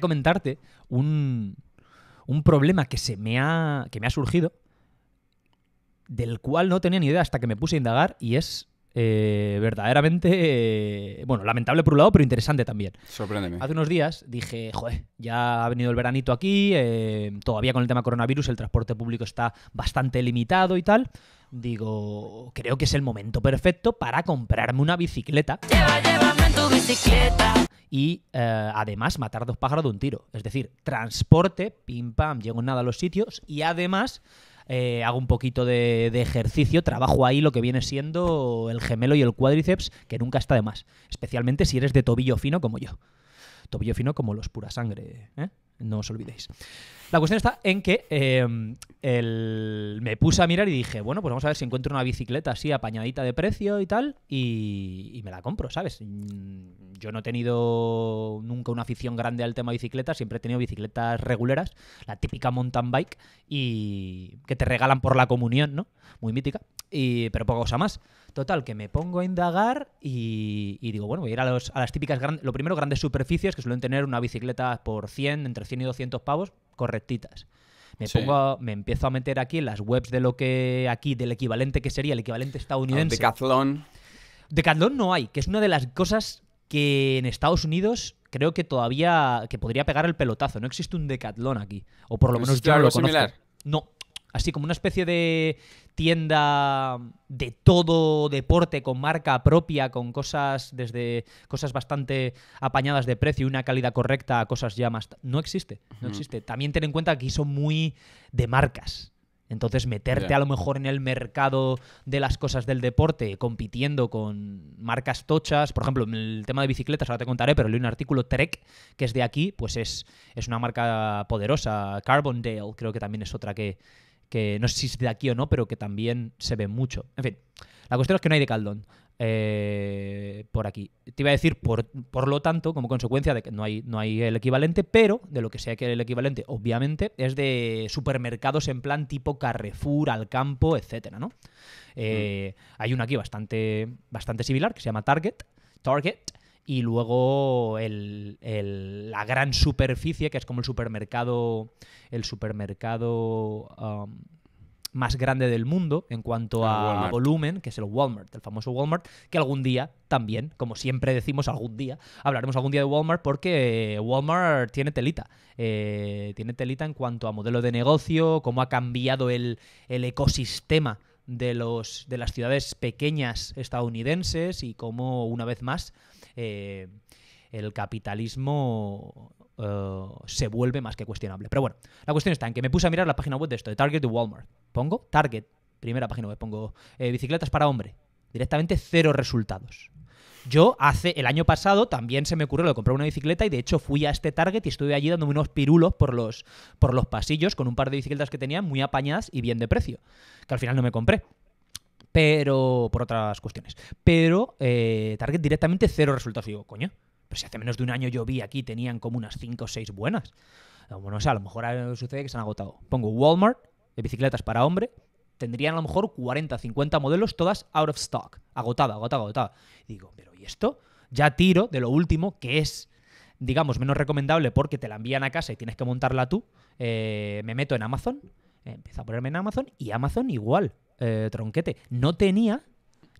comentarte un, un problema que se me ha, que me ha surgido, del cual no tenía ni idea hasta que me puse a indagar, y es eh, verdaderamente, eh, bueno, lamentable por un lado, pero interesante también. Sorpréndeme. Hace unos días dije, joder, ya ha venido el veranito aquí, eh, todavía con el tema coronavirus el transporte público está bastante limitado y tal. Digo, creo que es el momento perfecto para comprarme una bicicleta. Lleva, lleva y eh, además matar dos pájaros de un tiro. Es decir, transporte, pim pam, llego en nada a los sitios y además eh, hago un poquito de, de, ejercicio, trabajo ahí lo que viene siendo el gemelo y el cuádriceps, que nunca está de más. Especialmente si eres de tobillo fino como yo. Tobillo fino como los pura sangre. ¿eh? No os olvidéis. La cuestión está en que eh, me puse a mirar y dije, bueno, pues vamos a ver si encuentro una bicicleta así apañadita de precio y tal, y, y, me la compro, ¿sabes? Mm, yo no he tenido nunca una afición grande al tema bicicletas, siempre he tenido bicicletas reguleras, la típica mountain bike, y que te regalan por la comunión, ¿no? Muy mítica y, pero poca cosa más. Total, que me pongo a indagar y, digo, bueno, voy a ir a, las típicas, lo primero, grandes superficies que suelen tener una bicicleta por 100, entre 100 y 200 pavos, correctitas. Me, pongo me empiezo a meter aquí en las webs de lo que aquí, del equivalente que sería el equivalente estadounidense. Decathlon. Decathlon no hay, que es una de las cosas que en Estados Unidos creo que todavía que podría pegar el pelotazo. No existe un Decathlon aquí. O por lo menos yo lo conozco. No, así como una especie de tienda de todo deporte con marca propia, con cosas desde cosas bastante apañadas de precio y una calidad correcta a cosas ya más no existe, no existe. También ten en cuenta que aquí son muy de marcas. Entonces, meterte a lo mejor en el mercado de las cosas del deporte, compitiendo con marcas tochas, por ejemplo, en el tema de bicicletas, ahora te contaré, pero leí un artículo Trek, que es de aquí, pues es, es una marca poderosa. Carbondale, creo que también es otra que, que no sé si es de aquí o no, pero que también se ve mucho. En fin, la cuestión es que no hay de Caldón. Eh, por aquí. Te iba a decir, por, lo tanto, como consecuencia de que no hay, no hay el equivalente, pero de lo que sea que el equivalente, obviamente, es de supermercados en plan tipo Carrefour, Alcampo, etcétera, ¿no? Eh, mm. Hay uno aquí bastante, bastante similar que se llama Target, Target y luego la gran superficie, que es como el supermercado, el supermercado um, más grande del mundo en cuanto ah, a volumen, que es el Walmart, el famoso Walmart, que algún día también, como siempre decimos algún día, hablaremos algún día de Walmart porque Walmart tiene telita, eh, tiene telita en cuanto a modelo de negocio, cómo ha cambiado el, el ecosistema de, los, de las ciudades pequeñas estadounidenses y cómo una vez más eh, el capitalismo eh, se vuelve más que cuestionable. Pero bueno, la cuestión está en que me puse a mirar la página web de esto, de Target de Walmart. Pongo Target, primera página web, pongo eh, bicicletas para hombre. Directamente cero resultados. Yo hace el año pasado también se me ocurrió lo de comprar una bicicleta y de hecho fui a este Target y estuve allí dándome unos pirulos por los, por los pasillos con un par de bicicletas que tenía muy apañadas y bien de precio, que al final no me compré. Pero, por otras cuestiones. Pero eh, Target directamente cero resultados. Y digo, coño, pero si hace menos de un año yo vi aquí, tenían como unas 5 o 6 buenas. Bueno, o sea, a lo mejor eh, sucede que se han agotado. Pongo Walmart de bicicletas para hombre, tendrían a lo mejor 40, 50 modelos, todas out of stock, agotada, agotada, agotada. Y digo, pero ¿y esto? Ya tiro de lo último, que es, digamos, menos recomendable porque te la envían a casa y tienes que montarla tú. Eh, me meto en Amazon, empiezo a ponerme en Amazon y Amazon igual eh, tronquete, no tenía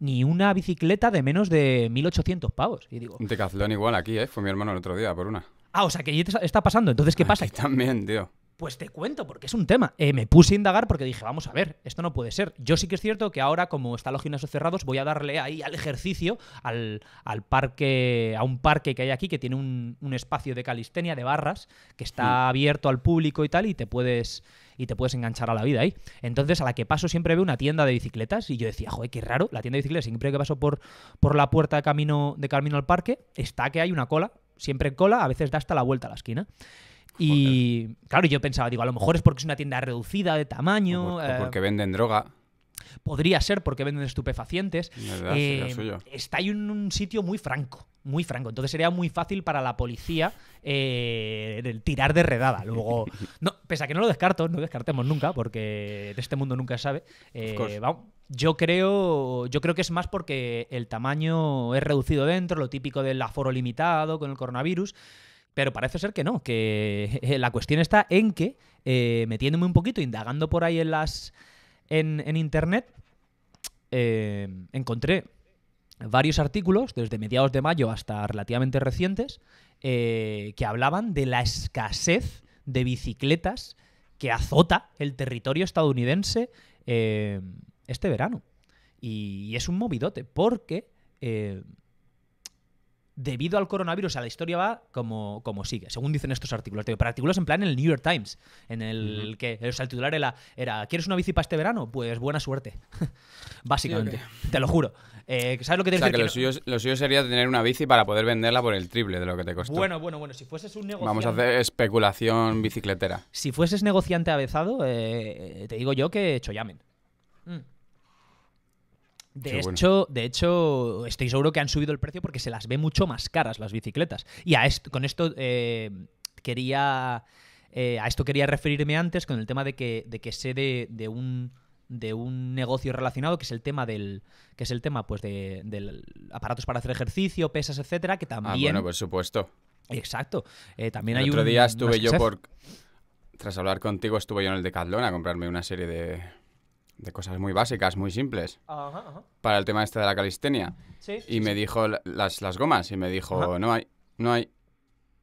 ni una bicicleta de menos de 1800 pavos. Y digo, igual aquí, ¿eh? Fue mi hermano el otro día por una. Ah, o sea, que está pasando. Entonces, ¿qué pasa? Aquí también, tío. Pues te cuento, porque es un tema. Eh, me puse a indagar porque dije, vamos a ver, esto no puede ser. Yo sí que es cierto que ahora, como están los gimnasios cerrados, voy a darle ahí al ejercicio, al, parque, a un parque que hay aquí que tiene un, espacio de calistenia, de barras, que está abierto al público y tal, y te puedes y te puedes enganchar a la vida ahí. Entonces, a la que paso siempre veo una tienda de bicicletas y yo decía, joder, qué raro, la tienda de bicicletas, siempre que paso por, por la puerta de camino, de camino al parque, está que hay una cola, siempre en cola, a veces da hasta la vuelta a la esquina. Y claro, yo pensaba, digo, a lo mejor es porque es una tienda reducida de tamaño. Eh, porque venden droga. Podría ser porque venden estupefacientes. Verdad, eh, está ahí en un sitio muy franco, muy franco. Entonces sería muy fácil para la policía eh, tirar de redada. Luego, no, pese a que no lo descarto, no descartemos nunca, porque de este mundo nunca se sabe. vamos, yo creo, yo creo que es más porque el tamaño es reducido dentro, lo típico del aforo limitado con el coronavirus. Pero parece ser que no, que la cuestión está en que, eh, metiéndome un poquito, indagando por ahí en las. en, internet, eh, encontré varios artículos, desde mediados de mayo hasta relativamente recientes, eh, que hablaban de la escasez de bicicletas que azota el territorio estadounidense este verano. y, es un movidote, porque debido al coronavirus, a la historia va como, como sigue, según dicen estos artículos. para artículos en plan en el New York Times, en el que el titular era, ¿quieres una bici para este verano? Pues buena suerte, básicamente, te lo juro. Eh, ¿Sabes lo que hacer? o sea, que, lo, suyo, sería tener una bici para poder venderla por el triple de lo que te costó. Bueno, bueno, bueno, si fueses un negociante... Vamos a hacer especulación bicicletera. Si fueses negociante avezado, eh, te digo yo que chollamen. De, hecho, de hecho, estoy seguro que han subido el precio porque se las ve mucho más caras las bicicletas. Y a esto, con esto eh, quería. Eh, a esto quería referirme antes con el tema de que, de que sé de, un de un negocio relacionado que es el tema del que es el tema pues de, aparatos para hacer ejercicio pesas etcétera que ah, también ah, bueno por supuesto exacto eh, también el hay otro día estuve yo por tras hablar contigo estuve yo en el Decathlon a comprarme una serie de de cosas muy básicas, muy simples, para el tema este de la calistenia. y me dijo las, las, gomas y me dijo, no hay, no hay,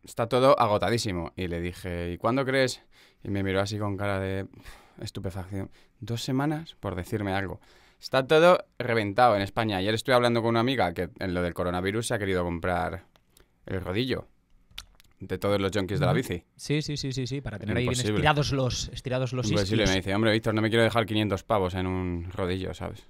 está todo agotadísimo. Y le dije, ¿y cuándo crees? Y me miró así con cara de estupefacción. Dos semanas por decirme algo. Está todo reventado en España. Ayer estoy hablando con una amiga que en lo del coronavirus se ha querido comprar el rodillo de todos los junkies de la bici. Sí, sí, sí, sí, sí, para tener ahí bien estirados los, estirados los pues sí, me dice, hombre, Víctor, no me quiero dejar 500 pavos en un rodillo, ¿sabes?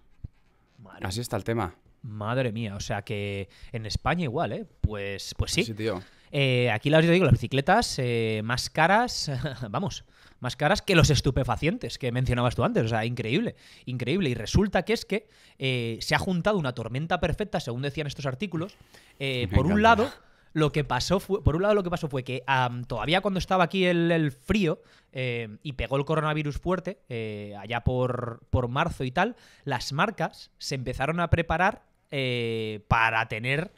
Así está el tema. madre mía, o sea que en España igual, ¿eh? Pues, pues sí. tío. Eh, aquí la digo, las bicicletas eh, más caras, vamos, más caras que los estupefacientes que mencionabas tú antes. O sea, increíble, increíble. Y resulta que es que eh, se ha juntado una tormenta perfecta, según decían estos artículos, por un lado lo que pasó fue, por un lado, lo que pasó fue que todavía cuando estaba aquí el, frío eh, y pegó el coronavirus fuerte, eh, allá por, marzo y tal, las marcas se empezaron a preparar eh, para tener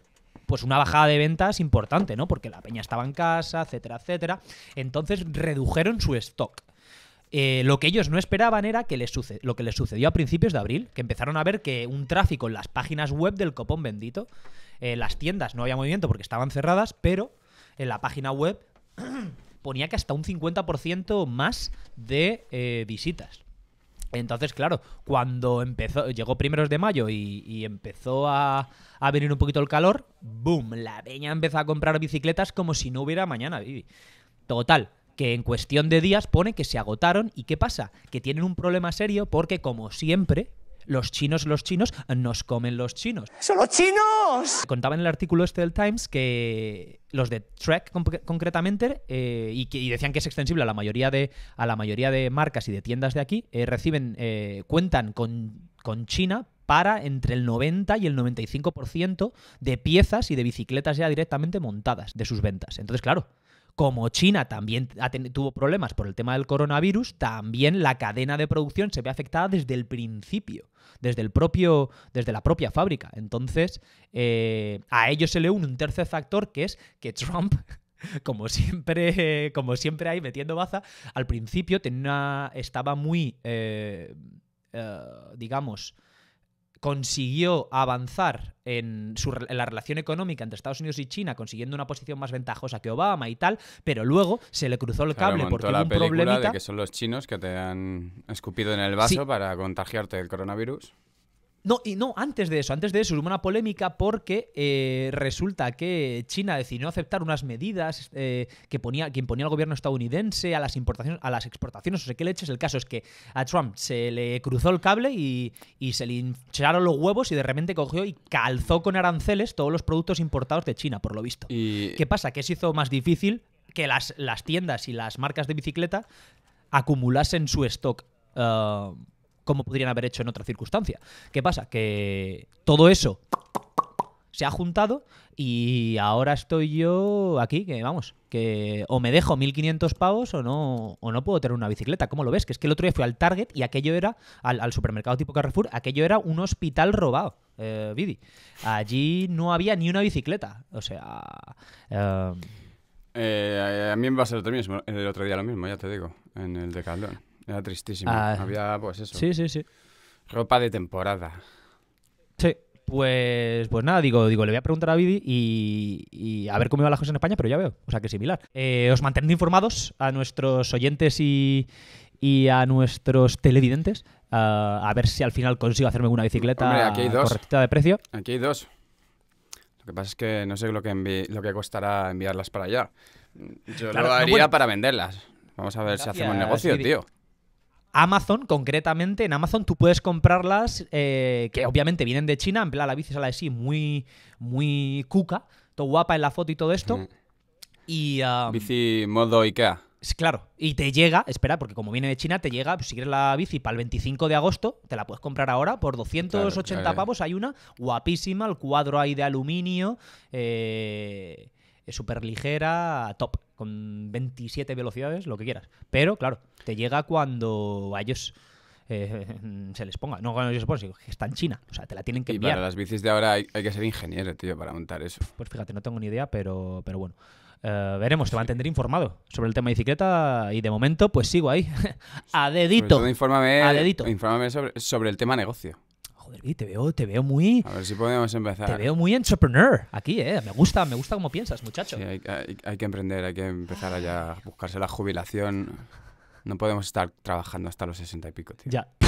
pues una bajada de ventas importante, ¿no? Porque la peña estaba en casa, etcétera, etcétera. Entonces redujeron su stock. lo que ellos no esperaban era que les lo que les sucedió a principios de abril, que empezaron a ver que un tráfico en las páginas web del copón bendito eh, las tiendas no había movimiento porque estaban cerradas, pero en la página web ponía que hasta un 50% más de eh, visitas. Entonces, claro, cuando empezó, llegó primeros de mayo y, empezó a, a, venir un poquito el calor, ¡boom! La peña empezó a comprar bicicletas como si no hubiera mañana, Vivi. Total, que en cuestión de días pone que se agotaron y ¿qué pasa? Que tienen un problema serio porque, como siempre, los chinos, los chinos, nos comen los chinos. ¡Son los chinos! Contaba en el artículo este del Times que los de Trek concretamente, eh, y, decían que es extensible a la mayoría de, a la mayoría de marcas y de tiendas de aquí, eh, reciben, eh, cuentan con, con China para entre el 90 y el 95% de piezas y de bicicletas ya directamente montadas de sus ventas. Entonces, claro, como China también tuvo problemas por el tema del coronavirus, también la cadena de producción se ve afectada desde el principio, desde, el propio, desde la propia fábrica. Entonces, eh, a ello se le une un tercer factor que es que Trump como siempre, como siempre ahí metiendo baza, al principio tenía estaba muy, eh, eh, digamos, consiguió avanzar en, la relación económica entre Estados Unidos y China, consiguiendo una posición más ventajosa que Obama y tal, pero luego se le cruzó el cable porque hubo un problemita. De que son los chinos que te han escupido en el vaso para contagiarte del coronavirus. No, y no, antes de eso, antes de eso, hubo una polémica porque eh, resulta que China decidió aceptar unas medidas eh, que ponía, que imponía el gobierno estadounidense a las importaciones, a las exportaciones, No sé qué leches. El caso es que a Trump se le cruzó el cable y, se le hincharon los huevos y de repente cogió y calzó con aranceles todos los productos importados de China, por lo visto. ¿Qué pasa? Que se hizo más difícil que las, tiendas y las marcas de bicicleta acumulasen su stock. Ah, como podrían haber hecho en otra circunstancia. ¿Qué pasa? Que todo eso se ha juntado y ahora estoy yo aquí, que vamos, que o me dejo 1500 pavos o no, o no puedo tener una bicicleta. ¿Cómo lo ves? Que es que el otro día fui al Target y aquello era, al, supermercado tipo Carrefour, aquello era un hospital robado, eh, Vidi. Allí no había ni una bicicleta. O sea... Em, eh, a mí me ser lo mismo, el otro día lo mismo, ya te digo, en el de Calderón. Era tristísimo. Ah, Había, pues eso. Sí, sí, sí. Ropa de temporada. Sí. Pues, pues nada, digo, digo, le voy a preguntar a Vidi y, y a ver cómo iban las cosas en España, pero ya veo, o sea que similar. Eh, os mantendré informados a nuestros oyentes y, y a nuestros televidentes ah, a ver si al final consigo hacerme una bicicleta Hombre, aquí hay dos. de precio. Aquí hay dos. Lo que pasa es que no sé lo que, lo que costará enviarlas para allá. Yo lo haría para venderlas. Vamos a ver si hacemos negocio, tío. Amazon, concretamente, en Amazon tú puedes comprarlas, eh, que obviamente vienen de China, en plan la bici la de muy, muy cuca, todo guapa en la foto y todo esto. Mm. Y, bici modo IKEA. Claro, y te llega, espera, porque como viene de China, te llega, pues, si quieres la bici para el 25 de agosto, te la puedes comprar ahora por 280 pavos. Hay una guapísima, el cuadro ahí de aluminio, eh, es súper ligera, top con 27 velocidades, lo que quieras. Pero, claro, te llega cuando a ellos eh, se les ponga. No cuando ellos se pongan, está en China. O sea, te la tienen que y para las bicis de ahora hay, que ser ingeniero, tío, para montar eso. Pues fíjate, no tengo ni idea, pero, pero bueno. Eh, veremos, te mantendré informado sobre el tema de bicicleta y de momento pues sigo ahí. a dedito. Infórmame, a dedito. Infórmame sobre el tema negocio te veo, te veo muy. A ver si podemos empezar. Te veo muy entrepreneur aquí, ¿eh? Me gusta, me gusta como piensas, muchacho. Sí, hay, que emprender, hay que empezar allá a buscarse la jubilación. No podemos estar trabajando hasta los 60 y pico, tío. Ya.